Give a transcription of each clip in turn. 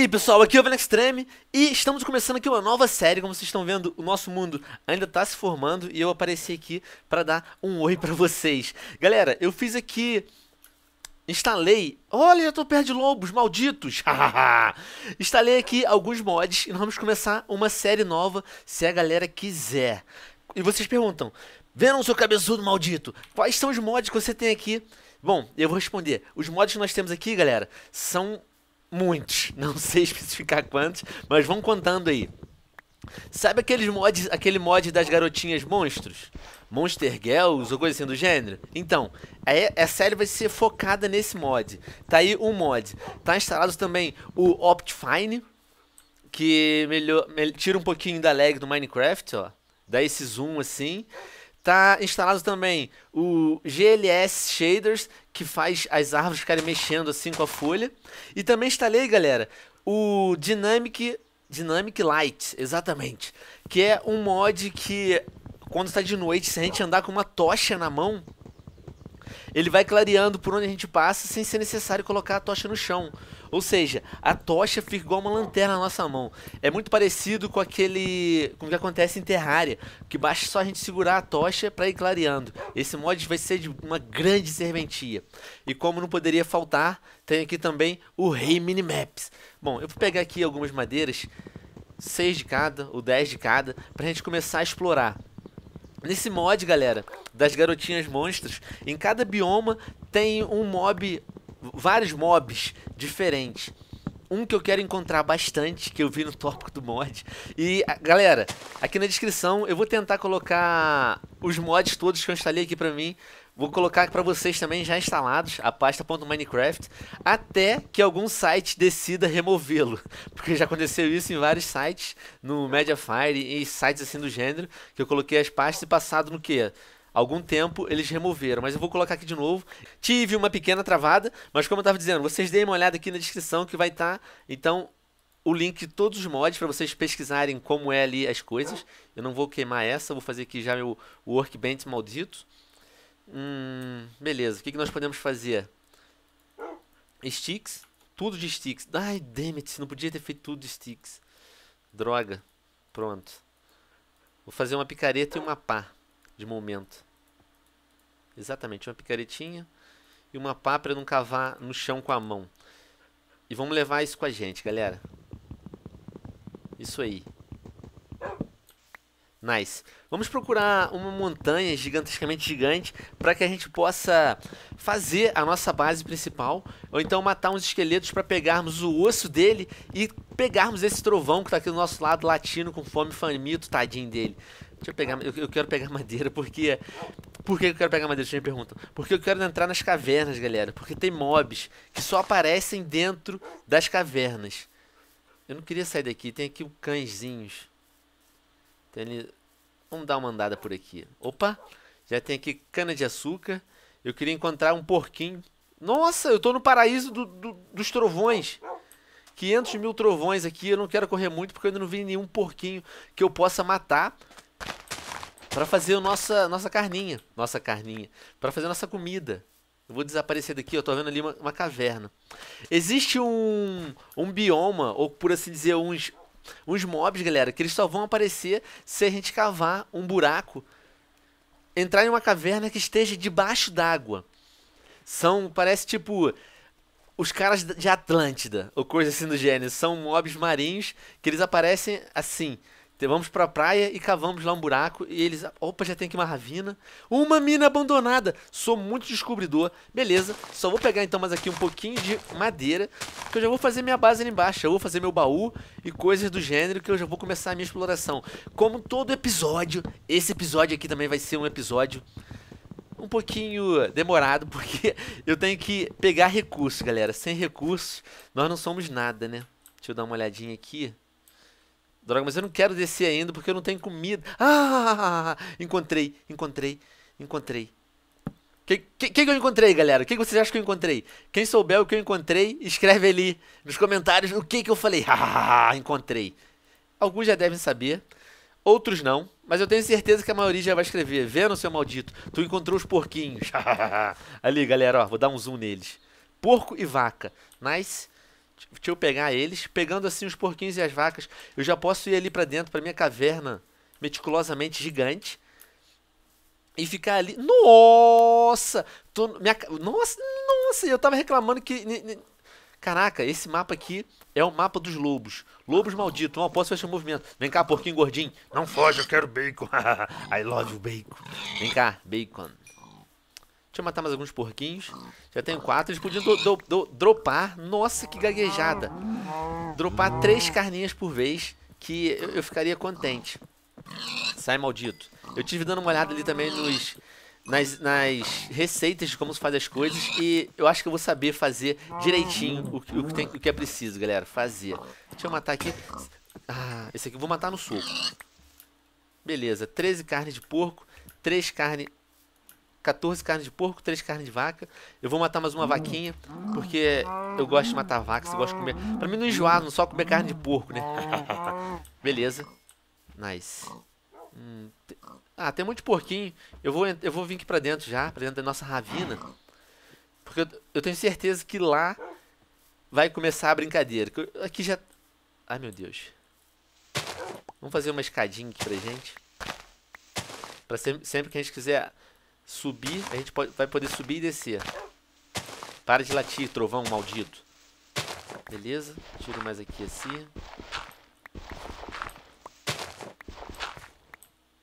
aí pessoal, aqui é o Velen Extreme e estamos começando aqui uma nova série, como vocês estão vendo, o nosso mundo ainda está se formando e eu apareci aqui para dar um oi para vocês. Galera, eu fiz aqui, instalei, olha eu tô perto de lobos, malditos, instalei aqui alguns mods e nós vamos começar uma série nova se a galera quiser. E vocês perguntam, Venom seu cabeçudo maldito, quais são os mods que você tem aqui? Bom, eu vou responder. Os mods que nós temos aqui, galera, são muitos, não sei especificar quantos, mas vão contando aí. Sabe aqueles mods, aquele mod das garotinhas monstros? Monster Girls ou coisa assim do gênero? Então, a, é, a série vai ser focada nesse mod. Tá aí um mod. Tá instalado também o Optifine, que melhor, tira um pouquinho da lag do Minecraft, ó. Dá esse zoom assim. Tá instalado também o GLS Shaders, que faz as árvores ficarem mexendo assim com a folha. E também instalei, galera, o Dynamic, Dynamic Light, exatamente. Que é um mod que, quando está de noite, se a gente andar com uma tocha na mão, ele vai clareando por onde a gente passa sem ser necessário colocar a tocha no chão. Ou seja, a tocha fica igual uma lanterna na nossa mão. É muito parecido com aquele. com o que acontece em Terraria, que basta só a gente segurar a tocha para ir clareando. Esse mod vai ser de uma grande serventia. E como não poderia faltar, tem aqui também o Rei Minimaps. Bom, eu vou pegar aqui algumas madeiras, 6 de cada ou 10 de cada, pra gente começar a explorar. Nesse mod, galera, das garotinhas monstros, em cada bioma tem um mob vários mobs diferentes. Um que eu quero encontrar bastante, que eu vi no tópico do mod. E, galera, aqui na descrição eu vou tentar colocar os mods todos que eu instalei aqui pra mim. Vou colocar para vocês também já instalados, a pasta .minecraft, até que algum site decida removê-lo. Porque já aconteceu isso em vários sites, no Mediafire e sites assim do gênero, que eu coloquei as pastas e passado no que? algum tempo eles removeram, mas eu vou colocar aqui de novo. Tive uma pequena travada, mas como eu estava dizendo, vocês deem uma olhada aqui na descrição que vai estar, tá, então, o link de todos os mods para vocês pesquisarem como é ali as coisas. Eu não vou queimar essa, vou fazer aqui já meu workbench maldito. Hum, beleza, o que, que nós podemos fazer? Sticks, tudo de sticks. Ai, damn it, não podia ter feito tudo de sticks. Droga, pronto. Vou fazer uma picareta e uma pá de momento. Exatamente, uma picaretinha e uma pá para não cavar no chão com a mão. E vamos levar isso com a gente, galera. Isso aí. Nice. Vamos procurar uma montanha gigantescamente gigante para que a gente possa fazer a nossa base principal, ou então matar uns esqueletos para pegarmos o osso dele e pegarmos esse trovão que está aqui do nosso lado latino com fome faminto, tadinho dele. Deixa eu pegar, eu, eu, quero pegar madeira porque. Por que eu quero pegar madeira? Vocês me perguntam. Porque eu quero entrar nas cavernas, galera. Porque tem mobs que só aparecem dentro das cavernas. Eu não queria sair daqui. Tem aqui o cãezinhos. Tem ali. Vamos dar uma andada por aqui. Opa! Já tem aqui cana-de-açúcar. Eu queria encontrar um porquinho. Nossa, eu tô no paraíso do, do, dos trovões. 500 mil trovões aqui. Eu não quero correr muito porque eu ainda não vi nenhum porquinho que eu possa matar para fazer a nossa, nossa carninha. Nossa carninha. para fazer a nossa comida. Eu vou desaparecer daqui, eu tô vendo ali uma, uma, caverna. Existe um, um bioma, ou por assim dizer, uns, uns mobs, galera, que eles só vão aparecer se a gente cavar um buraco, entrar em uma caverna que esteja debaixo d'água. São, parece tipo, os caras de Atlântida, ou coisa assim do gênero. São mobs marinhos que eles aparecem assim, Vamos pra praia e cavamos lá um buraco. E eles, opa, já tem aqui uma ravina. Uma mina abandonada. Sou muito descobridor. Beleza, só vou pegar então mais aqui um pouquinho de madeira. Que eu já vou fazer minha base ali embaixo. Eu vou fazer meu baú e coisas do gênero. Que eu já vou começar a minha exploração. Como todo episódio, esse episódio aqui também vai ser um episódio um pouquinho demorado, porque eu tenho que pegar recursos galera. Sem recursos, nós não somos nada, né? Deixa eu dar uma olhadinha aqui. Droga, mas eu não quero descer ainda porque eu não tenho comida. Ah, ah, ah, ah encontrei, encontrei, encontrei. Quem que, que, eu encontrei, galera? O que, que vocês acham que eu encontrei? Quem souber o que eu encontrei, escreve ali nos comentários o que, que eu falei. Ah, encontrei. Alguns já devem saber, outros não. Mas eu tenho certeza que a maioria já vai escrever. Vendo, seu maldito, tu encontrou os porquinhos. ali, galera, ó, vou dar um zoom neles. Porco e vaca. Nice. Deixa eu pegar eles. Pegando assim os porquinhos e as vacas, eu já posso ir ali para dentro, para minha caverna meticulosamente gigante. E ficar ali. Nossa! Tô, minha, nossa, nossa! Eu tava reclamando que. Caraca, esse mapa aqui é o mapa dos lobos. Lobos malditos não posso fechar o movimento. Vem cá, porquinho gordinho. Não foge, eu quero bacon. I love bacon. Vem cá, bacon. Deixa eu matar mais alguns porquinhos. Já tenho quatro. Eles podiam do, do, do, dropar. Nossa, que gaguejada. Dropar três carninhas por vez. Que eu, eu, ficaria contente. Sai, maldito. Eu tive dando uma olhada ali também nos, nas, nas receitas de como se faz as coisas. E eu acho que eu vou saber fazer direitinho o, o, que, tem, o que é preciso, galera. Fazer. Deixa eu matar aqui. Ah, esse aqui eu vou matar no suco. Beleza. 13 carnes de porco. 3 carnes 14 carnes de porco, 3 carnes de vaca. Eu vou matar mais uma hum. vaquinha, porque eu gosto de matar vacas, eu gosto de comer. Pra mim não enjoar, não só comer carne de porco, né? Beleza. Nice. Hum, Ah, tem um monte de porquinho. Eu vou, eu vou vir aqui pra dentro já, pra dentro da nossa ravina. Porque eu, eu tenho certeza que lá vai começar a brincadeira. Aqui já... Ai, meu Deus. Vamos fazer uma escadinha aqui pra gente. Pra sempre, sempre que a gente quiser subir, a gente pode, vai poder subir e descer. Para de latir, trovão maldito. Beleza, tiro mais aqui assim.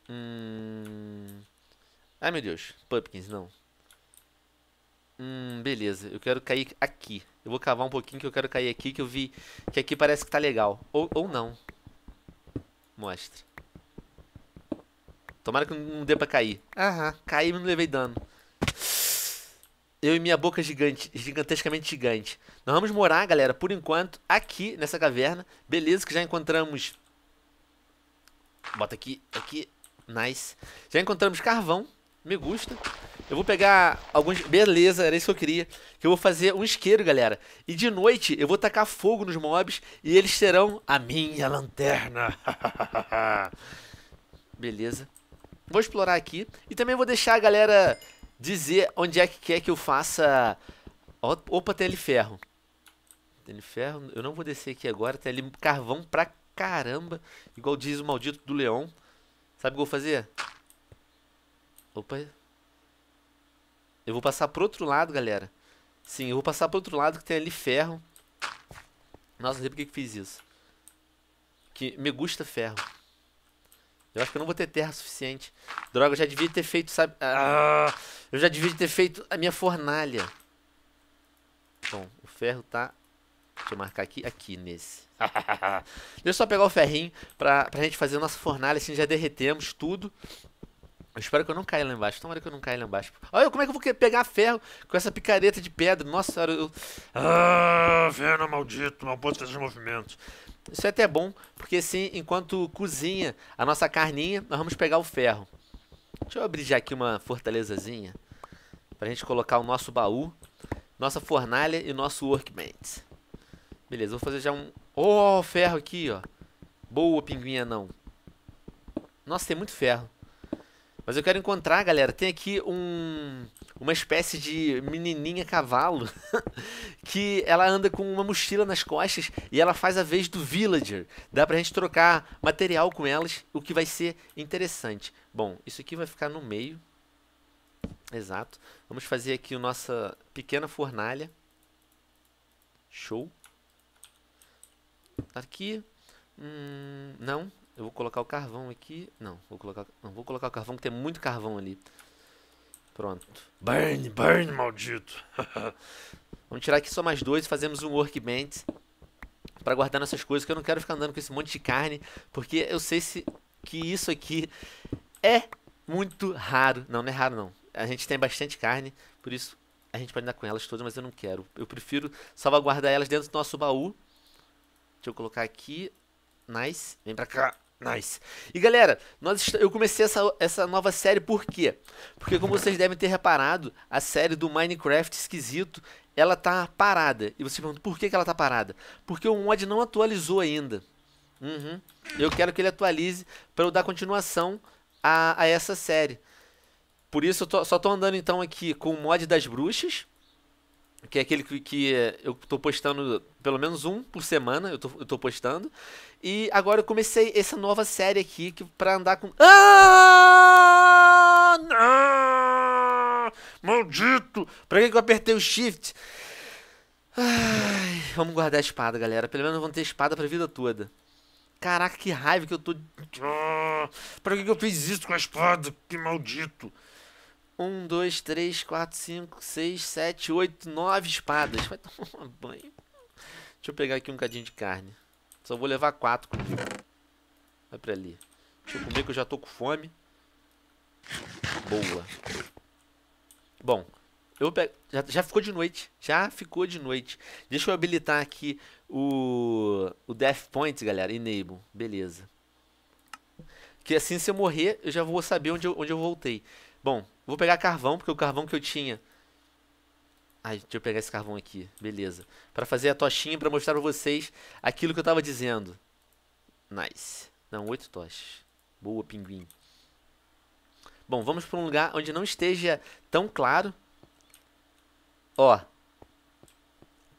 Hum... Ai meu Deus, Pumpkins, não. Hum, beleza, eu quero cair aqui. Eu vou cavar um pouquinho que eu quero cair aqui, que eu vi que aqui parece que tá legal. Ou, ou não. Mostra. Tomara que não dê pra cair. Aham, caí e não levei dano. Eu e minha boca gigante, gigantescamente gigante. Nós vamos morar, galera, por enquanto, aqui nessa caverna. Beleza, que já encontramos... Bota aqui, aqui. Nice. Já encontramos carvão. Me gusta. Eu vou pegar alguns... Beleza, era isso que eu queria. Que eu vou fazer um isqueiro, galera. E de noite eu vou tacar fogo nos mobs e eles terão a minha lanterna. Beleza. Vou explorar aqui. E também vou deixar a galera dizer onde é que quer que eu faça... Opa, tem ali ferro. Tem ali ferro. Eu não vou descer aqui agora. Tem ali carvão pra caramba. Igual diz o maldito do leão. Sabe o que eu vou fazer? Opa. Eu vou passar pro outro lado, galera. Sim, eu vou passar pro outro lado que tem ali ferro. Nossa, não sei porque que fiz isso. Que me gusta ferro. Eu acho que eu não vou ter terra suficiente. Droga, eu já devia ter feito, sabe? Ah, eu já devia ter feito a minha fornalha. Bom, o ferro tá... Deixa eu marcar aqui. Aqui, nesse. Deixa eu só pegar o ferrinho pra, pra gente fazer a nossa fornalha. Assim, já derretemos tudo. Eu espero que eu não caia lá embaixo. Tomara que eu não caia lá embaixo. Olha, como é que eu vou pegar ferro com essa picareta de pedra? Nossa senhora, eu... Ah, ferro é maldito, malposto esses movimentos. Isso é até bom, porque assim, enquanto cozinha a nossa carninha, nós vamos pegar o ferro. Deixa eu abrir já aqui uma fortalezazinha. Pra gente colocar o nosso baú, nossa fornalha e nosso workbench. Beleza, vou fazer já um... Oh, ferro aqui, ó. Boa, pinguinha, não. Nossa, tem muito ferro. Mas eu quero encontrar, galera. Tem aqui um uma espécie de menininha cavalo que ela anda com uma mochila nas costas e ela faz a vez do villager. Dá pra gente trocar material com elas, o que vai ser interessante. Bom, isso aqui vai ficar no meio. Exato. Vamos fazer aqui a nossa pequena fornalha. Show. Tá aqui. Hum, não, eu vou colocar o carvão aqui. Não, vou colocar, não, vou colocar o carvão, que tem muito carvão ali. Pronto. Burn, burn, maldito. Vamos tirar aqui só mais dois e fazemos um workbench para guardar nossas coisas, que eu não quero ficar andando com esse monte de carne, porque eu sei se, que isso aqui é muito raro. Não, não é raro não. A gente tem bastante carne, por isso a gente pode andar com elas todas, mas eu não quero. Eu prefiro salvaguardar elas dentro do nosso baú. Deixa eu colocar aqui. Nice. Vem pra cá. Nice. E galera, nós, eu comecei essa, essa nova série por quê? Porque como vocês devem ter reparado, a série do Minecraft esquisito, ela tá parada. E vocês pergunta, por que, que ela tá parada? Porque o mod não atualizou ainda. Uhum. Eu quero que ele atualize para eu dar continuação a, a, essa série. Por isso eu tô, só tô andando então aqui com o mod das bruxas, que é aquele que, que eu tô postando pelo menos um por semana, eu tô, eu tô postando. E agora eu comecei essa nova série aqui que pra andar com. Ah! Não! Maldito! Pra que eu apertei o shift? Ai, vamos guardar a espada, galera. Pelo menos vão ter espada pra vida toda. Caraca, que raiva que eu tô. Ah, pra que eu fiz isso com a espada? Que maldito! 1, 2, 3, 4, 5, 6, 7, 8, 9 espadas. Vai tomar banho. Deixa eu pegar aqui um cadinho de carne. Só vou levar quatro comigo. Vai pra ali. Deixa eu comer que eu já tô com fome. Boa. Bom, eu pego... já, já ficou de noite. Já ficou de noite. Deixa eu habilitar aqui o, o Death Point, galera. Enable. Beleza. Que assim, se eu morrer, eu já vou saber onde eu, onde eu voltei. Bom, vou pegar carvão, porque o carvão que eu tinha Ai, deixa eu pegar esse carvão aqui. Beleza. Para fazer a tochinha para mostrar para vocês aquilo que eu estava dizendo. Nice. Não, oito tochas. Boa, pinguim. Bom, vamos para um lugar onde não esteja tão claro. Ó.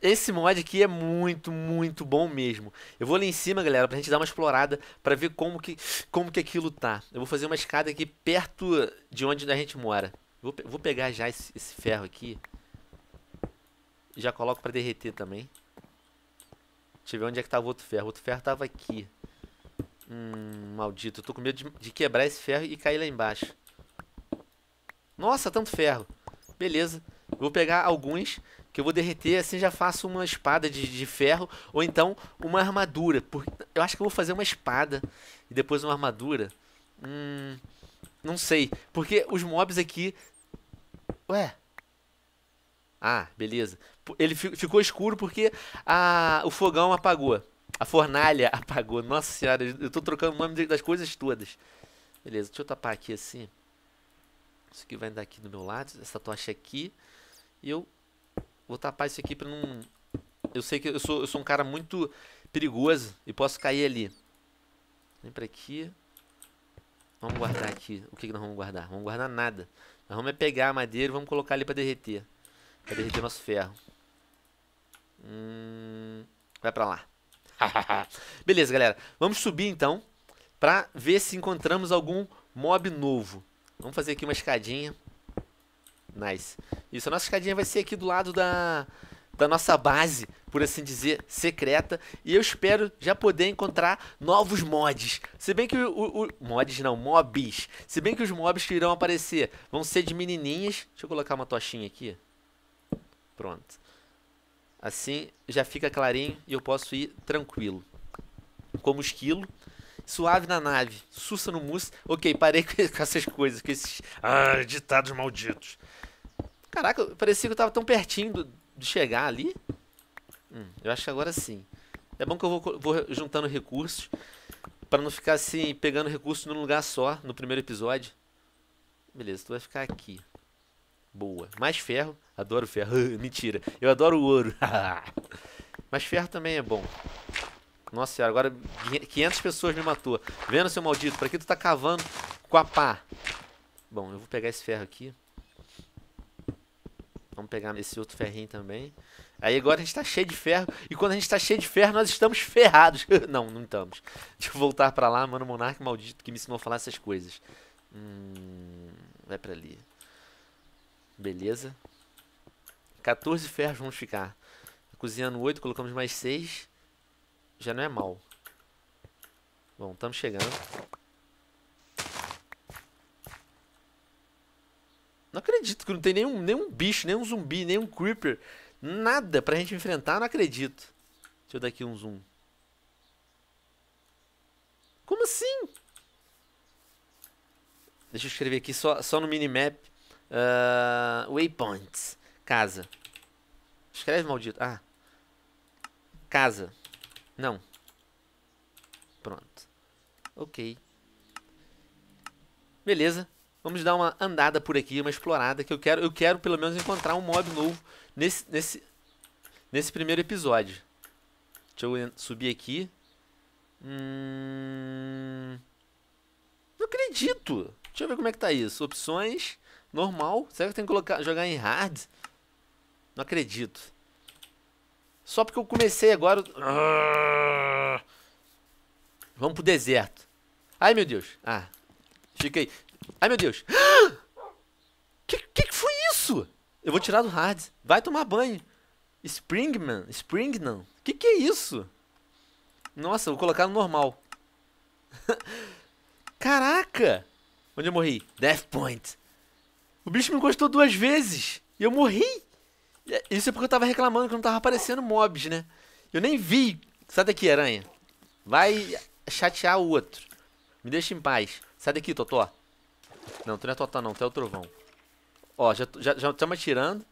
Esse mod aqui é muito, muito bom mesmo. Eu vou lá em cima, galera, pra gente dar uma explorada para ver como que, como que aquilo tá. Eu vou fazer uma escada aqui perto de onde a gente mora. Vou, vou pegar já esse, esse ferro aqui já coloco pra derreter também. Deixa eu ver onde é que tava o outro ferro. O outro ferro tava aqui. Hum, maldito. Eu tô com medo de, de quebrar esse ferro e cair lá embaixo. Nossa, tanto ferro. Beleza. vou pegar alguns que eu vou derreter, assim já faço uma espada de, de ferro ou então uma armadura. porque eu acho que eu vou fazer uma espada e depois uma armadura. Hum, não sei, porque os mobs aqui... Ué? Ah, beleza ele ficou escuro porque a, o fogão apagou. A fornalha apagou. Nossa senhora, eu tô trocando o nome das coisas todas. Beleza, deixa eu tapar aqui assim. Isso aqui vai andar aqui do meu lado, essa tocha aqui. E eu vou tapar isso aqui pra não... Eu sei que eu sou, eu sou um cara muito perigoso e posso cair ali. Vem pra aqui. Vamos guardar aqui. O que, que nós vamos guardar? Vamos guardar nada. Nós vamos é pegar a madeira e vamos colocar ali pra derreter. Pra derreter nosso ferro. Hum, vai para lá. Beleza, galera. Vamos subir então para ver se encontramos algum mob novo. Vamos fazer aqui uma escadinha. Nice. Isso, a nossa escadinha vai ser aqui do lado da, da nossa base, por assim dizer, secreta. E eu espero já poder encontrar novos mods. Se bem que o, o, o, Mods não, mobs. Se bem que os mobs que irão aparecer vão ser de menininhas. Deixa eu colocar uma tochinha aqui. Pronto. Assim já fica clarinho e eu posso ir tranquilo. Como esquilo. Suave na nave, sussa no mus Ok, parei com essas coisas, com esses ah, ditados malditos. Caraca, parecia que eu tava tão pertinho de chegar ali. Hum, eu acho que agora sim. É bom que eu vou, vou juntando recursos para não ficar assim, pegando recursos num lugar só no primeiro episódio. Beleza, tu vai ficar aqui. Boa. Mais ferro. Adoro ferro. Mentira. Eu adoro ouro. Mas ferro também é bom. Nossa senhora, agora 500 pessoas me matou. Vendo, seu maldito? Pra que tu tá cavando com a pá? Bom, eu vou pegar esse ferro aqui. Vamos pegar esse outro ferrinho também. Aí agora a gente tá cheio de ferro. E quando a gente tá cheio de ferro, nós estamos ferrados. não, não estamos. Deixa eu voltar pra lá, mano monarca maldito que me ensinou a falar essas coisas. Hum, vai pra ali. Beleza. 14 ferros vamos ficar. Cozinhando 8, colocamos mais 6. Já não é mal. Bom, estamos chegando. Não acredito que não tem nenhum, nenhum bicho, nenhum zumbi, nenhum creeper. Nada pra gente enfrentar, não acredito. Deixa eu dar aqui um zoom. Como assim? Deixa eu escrever aqui só, só no minimap. Uh, waypoints. Casa. Escreve, maldito. Ah. Casa. Não. Pronto. Ok. Beleza. Vamos dar uma andada por aqui, uma explorada, que eu quero, eu quero pelo menos encontrar um mob novo nesse, nesse, nesse primeiro episódio. Deixa eu subir aqui. Hum... Não acredito! Deixa eu ver como é que tá isso. Opções. Normal? Será que eu tenho que colocar, jogar em hard? Não acredito. Só porque eu comecei agora... Ah! Vamos pro deserto. Ai, meu Deus. Ah, fiquei. Ai, meu Deus. Que, que, que foi isso? Eu vou tirar do hard. Vai tomar banho. Springman? Springman? Que que é isso? Nossa, vou colocar no normal. Caraca! Onde eu morri? Death Point. O bicho me encostou duas vezes e eu morri. É, isso é porque eu tava reclamando que não tava aparecendo mobs, né? Eu nem vi. Sai daqui, aranha. Vai chatear o outro. Me deixa em paz. Sai daqui, Totó. Não, tu não é Totó não, tu é o Trovão. Ó, já já, já tamo atirando.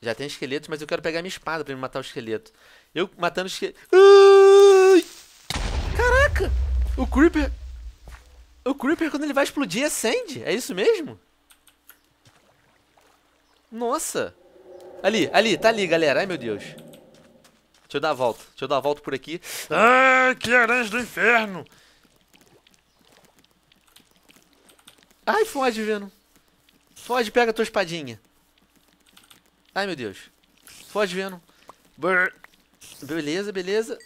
Já tem esqueletos, mas eu quero pegar minha espada pra me matar o esqueleto. Eu matando o esqueleto... Caraca! O Creeper... O Creeper, quando ele vai explodir, acende. É isso mesmo? Nossa. Ali, ali, tá ali, galera. Ai, meu Deus. Deixa eu dar a volta. Deixa eu dar a volta por aqui. Ah, que aranha do inferno. Ai, foge, Venom. Foge, pega a tua espadinha. Ai, meu Deus. Foge, Venom. Beleza, beleza.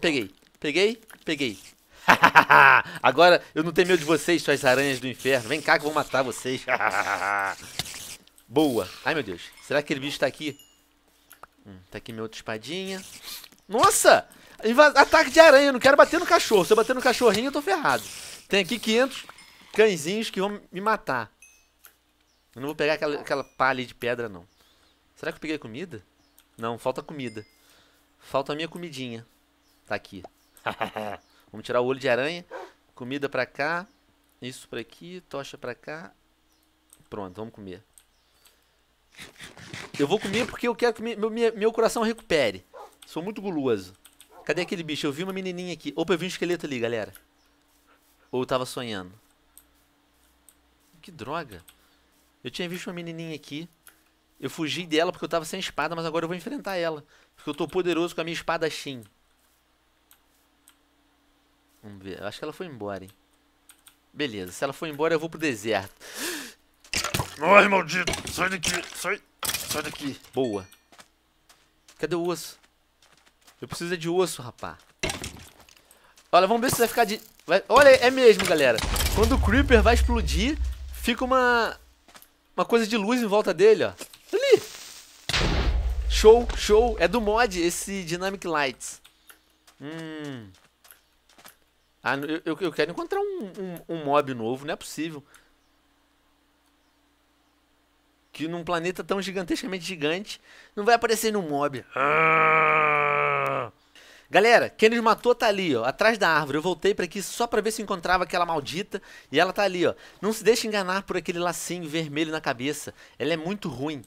Peguei, peguei, peguei. Agora eu não tenho medo de vocês, suas aranhas do inferno. Vem cá que eu vou matar vocês. Boa. Ai, meu Deus. Será que aquele bicho tá aqui? Hum, tá aqui minha outra espadinha. Nossa! Ataque de aranha. Eu não quero bater no cachorro. Se eu bater no cachorrinho, eu tô ferrado. Tem aqui 500 cãezinhos que vão me matar. Eu não vou pegar aquela, aquela palha de pedra, não. Será que eu peguei comida? Não, falta comida. Falta a minha comidinha. Tá aqui. Vamos tirar o olho de aranha. Comida pra cá. Isso pra aqui. Tocha pra cá. Pronto, vamos comer. Eu vou comer porque eu quero que meu, meu, meu coração recupere. Sou muito guloso. Cadê aquele bicho? Eu vi uma menininha aqui. Opa, eu vi um esqueleto ali, galera. Ou eu tava sonhando. Que droga. Eu tinha visto uma menininha aqui. Eu fugi dela porque eu tava sem espada, mas agora eu vou enfrentar ela. Porque eu tô poderoso com a minha espada Shin. Vamos ver. Eu acho que ela foi embora, hein? Beleza, se ela for embora, eu vou pro deserto. Ai, maldito! Sai daqui! Sai! Sai daqui! Boa. Cadê o osso? Eu preciso é de osso, rapá. Olha, vamos ver se vai ficar de... Vai... Olha, é mesmo, galera. Quando o Creeper vai explodir, fica uma... Uma coisa de luz em volta dele, ó. Ali! Show, show. É do mod esse Dynamic Lights. Hum... Ah, eu, eu, quero encontrar um, um, um mob novo, não é possível. Que num planeta tão gigantescamente gigante, não vai aparecer nenhum mob. Ah! Galera, quem nos matou tá ali, ó, atrás da árvore. Eu voltei para aqui só para ver se encontrava aquela maldita e ela tá ali, ó. Não se deixe enganar por aquele lacinho vermelho na cabeça. Ela é muito ruim.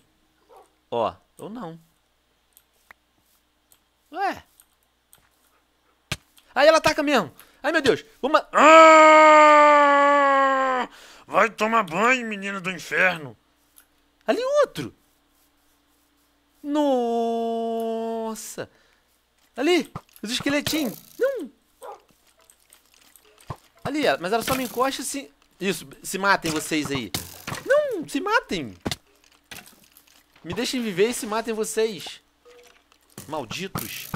Ó, ou não. Ué. Aí ela ataca mesmo. Ai, meu Deus, vamos. Ah! Vai tomar banho, menina do inferno. Ali outro. Nossa. Ali, os esqueletinhos. Não. Ali, mas ela só me encosta se... Isso, se matem vocês aí. Não, se matem. Me deixem viver e se matem vocês. Malditos.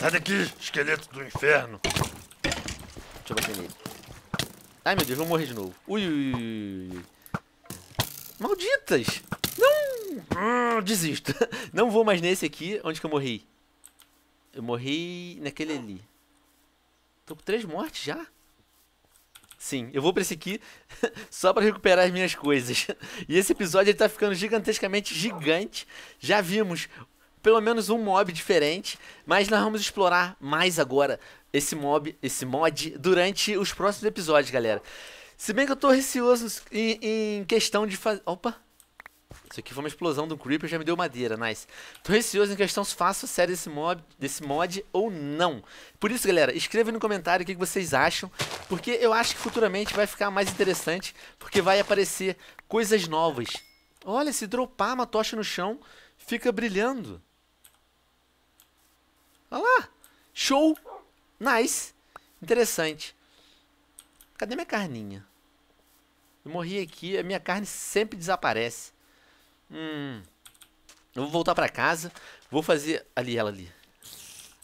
Sai daqui, esqueleto do inferno. Deixa eu bater nele. Ai, meu Deus, vou morrer de novo. Ui, ui, ui, Malditas! Não! Ah, desisto. Não vou mais nesse aqui. Onde que eu morri? Eu morri naquele ali. Tô com três mortes já? Sim, eu vou pra esse aqui só para recuperar as minhas coisas. E esse episódio ele tá ficando gigantescamente gigante. Já vimos pelo menos um mob diferente, mas nós vamos explorar mais agora esse mob, esse mod durante os próximos episódios, galera. Se bem que eu tô receoso em, em questão de fazer... Opa! Isso aqui foi uma explosão do Creeper, já me deu madeira, nice. Tô receoso em questão se faço série desse mob desse mod ou não. Por isso, galera, escreva no comentário o que vocês acham, porque eu acho que futuramente vai ficar mais interessante, porque vai aparecer coisas novas. Olha, se dropar uma tocha no chão, fica brilhando. Olha lá! Show! Nice. Interessante. Cadê minha carninha? Eu morri aqui, a minha carne sempre desaparece. Hum. Eu vou voltar pra casa. Vou fazer... Ali, ela ali.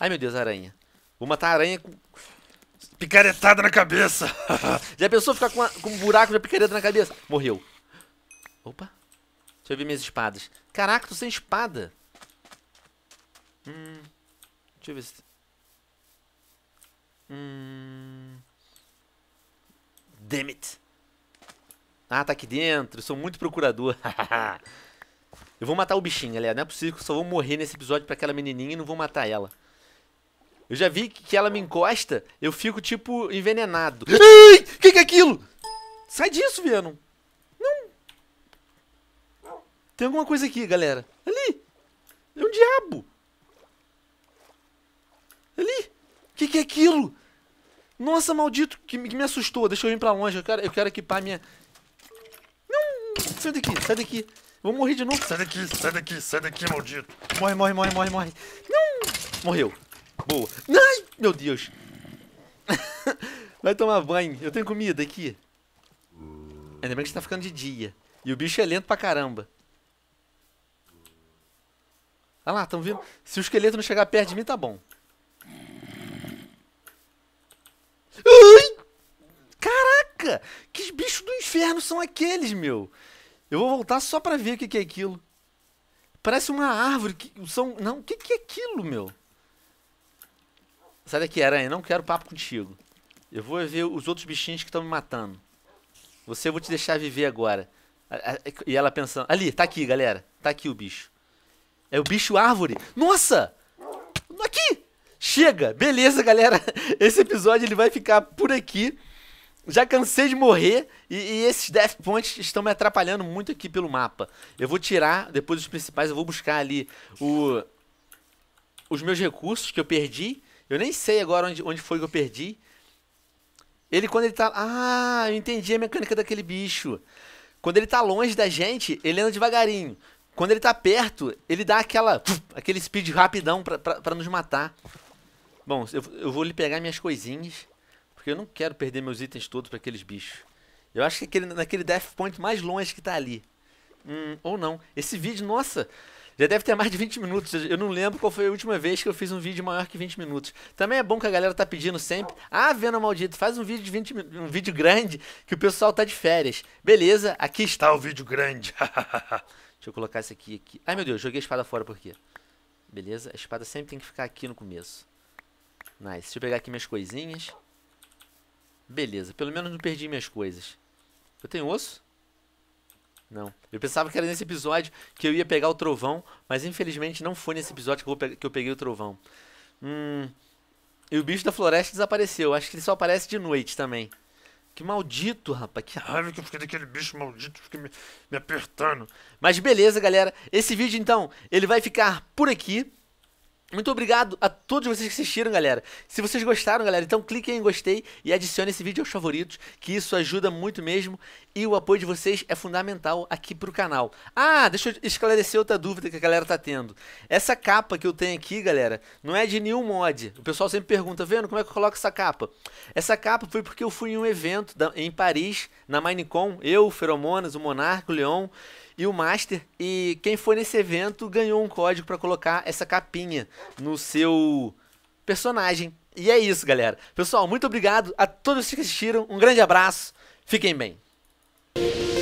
Ai, meu Deus, aranha. Vou matar a aranha com... Picaretada na cabeça. Já pensou ficar com, uma, com um buraco de picareta na cabeça? Morreu. Opa. Deixa eu ver minhas espadas. Caraca, tô sem espada. Hum. Deixa eu ver se... Hum... Damn it. Ah, tá aqui dentro. sou muito procurador. eu vou matar o bichinho, galera. Não é possível que eu só vou morrer nesse episódio pra aquela menininha e não vou matar ela. Eu já vi que ela me encosta, eu fico, tipo, envenenado. Ei! Que que é aquilo? Sai disso, Venom. Não. Tem alguma coisa aqui, galera. Ali. É um diabo. Ali. Que que é aquilo? Nossa, maldito, que, que me assustou. Deixa eu vir pra longe. Eu quero, eu quero equipar minha... Não, sai daqui, sai daqui. Vou morrer de novo. Sai daqui, sai daqui, sai daqui, maldito. Morre, morre, morre, morre, morre. Não! Morreu. Boa. Ai, meu Deus. Vai tomar banho. Eu tenho comida aqui. Ainda bem que está ficando de dia. E o bicho é lento pra caramba. Olha lá, estão vindo. Se o esqueleto não chegar perto de mim, tá bom. Ai! Caraca! Que bichos do inferno são aqueles, meu? Eu vou voltar só pra ver o que, é aquilo. Parece uma árvore. Que são... Não, o que, que é aquilo, meu? Sai daqui, aranha. Não quero papo contigo. Eu vou ver os outros bichinhos que estão me matando. Você eu vou te deixar viver agora. E ela pensando. Ali, tá aqui, galera. Tá aqui o bicho. É o bicho árvore. Nossa! Aqui! Chega, beleza, galera. Esse episódio ele vai ficar por aqui. Já cansei de morrer e, e, esses Death Points estão me atrapalhando muito aqui pelo mapa. Eu vou tirar, depois os principais, eu vou buscar ali o, os meus recursos que eu perdi. Eu nem sei agora onde, onde foi que eu perdi. Ele, quando ele tá... Ah, eu entendi a mecânica daquele bicho. Quando ele tá longe da gente, ele anda devagarinho. Quando ele tá perto, ele dá aquela... Aquele speed rapidão pra, pra, pra nos matar. Bom, eu, eu vou lhe pegar minhas coisinhas, porque eu não quero perder meus itens todos para aqueles bichos. Eu acho que aquele, naquele Death Point mais longe que tá ali. Hum, ou não. Esse vídeo, nossa, já deve ter mais de 20 minutos. Eu não lembro qual foi a última vez que eu fiz um vídeo maior que 20 minutos. Também é bom que a galera tá pedindo sempre. Ah, Venom Maldito, faz um vídeo de 20 um vídeo grande que o pessoal tá de férias. Beleza, aqui está o vídeo grande. Deixa eu colocar esse aqui, aqui. Ai, meu Deus, joguei a espada fora por quê? Beleza, a espada sempre tem que ficar aqui no começo. Nice. Deixa eu pegar aqui minhas coisinhas. Beleza. Pelo menos não perdi minhas coisas. Eu tenho osso? Não. Eu pensava que era nesse episódio que eu ia pegar o trovão, mas infelizmente não foi nesse episódio que eu, peguei o trovão. Hum. E o bicho da floresta desapareceu. Acho que ele só aparece de noite também. Que maldito, rapaz. Que raiva que eu fiquei daquele bicho maldito Fiquei me, me apertando. Mas beleza, galera. Esse vídeo, então, ele vai ficar por aqui. Muito obrigado a todos vocês que assistiram, galera. Se vocês gostaram, galera, então clique em gostei e adicione esse vídeo aos favoritos, que isso ajuda muito mesmo e o apoio de vocês é fundamental aqui pro canal. Ah, deixa eu esclarecer outra dúvida que a galera tá tendo. Essa capa que eu tenho aqui, galera, não é de nenhum mod. O pessoal sempre pergunta, vendo como é que eu coloco essa capa? Essa capa foi porque eu fui em um evento em Paris, na Minecon, eu, o Feromonas, o monarco, o Leon, e o Master. E quem foi nesse evento ganhou um código para colocar essa capinha no seu personagem. E é isso, galera. Pessoal, muito obrigado a todos que assistiram. Um grande abraço. Fiquem bem.